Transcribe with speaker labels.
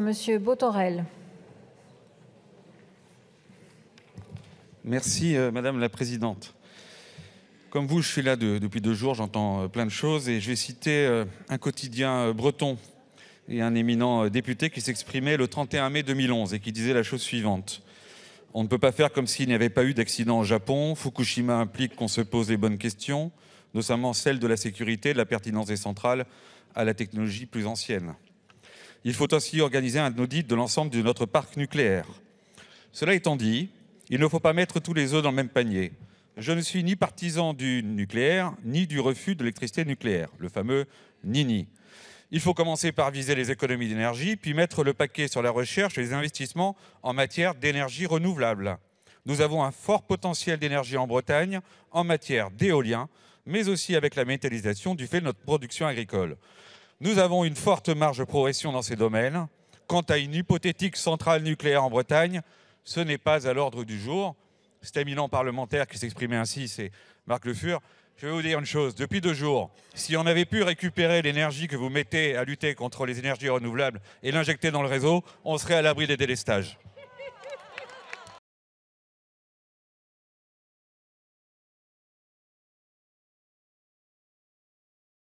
Speaker 1: Monsieur Botorel. Merci, euh, Madame la Présidente. Comme vous, je suis là depuis deux jours, j'entends euh, plein de choses et je vais citer euh, un quotidien breton et un éminent député qui s'exprimait le 31 mai 2011 et qui disait la chose suivante. On ne peut pas faire comme s'il n'y avait pas eu d'accident au Japon. Fukushima implique qu'on se pose les bonnes questions, notamment celle de la sécurité, de la pertinence des centrales à la technologie plus ancienne il faut aussi organiser un audit de l'ensemble de notre parc nucléaire. Cela étant dit, il ne faut pas mettre tous les œufs dans le même panier. Je ne suis ni partisan du nucléaire, ni du refus de l'électricité nucléaire, le fameux NINI. Il faut commencer par viser les économies d'énergie, puis mettre le paquet sur la recherche et les investissements en matière d'énergie renouvelable. Nous avons un fort potentiel d'énergie en Bretagne en matière d'éolien, mais aussi avec la métallisation du fait de notre production agricole. Nous avons une forte marge de progression dans ces domaines. Quant à une hypothétique centrale nucléaire en Bretagne, ce n'est pas à l'ordre du jour. Cet éminent parlementaire qui s'exprimait ainsi, c'est Marc Le Fur. Je vais vous dire une chose. Depuis deux jours, si on avait pu récupérer l'énergie que vous mettez à lutter contre les énergies renouvelables et l'injecter dans le réseau, on serait à l'abri des délestages.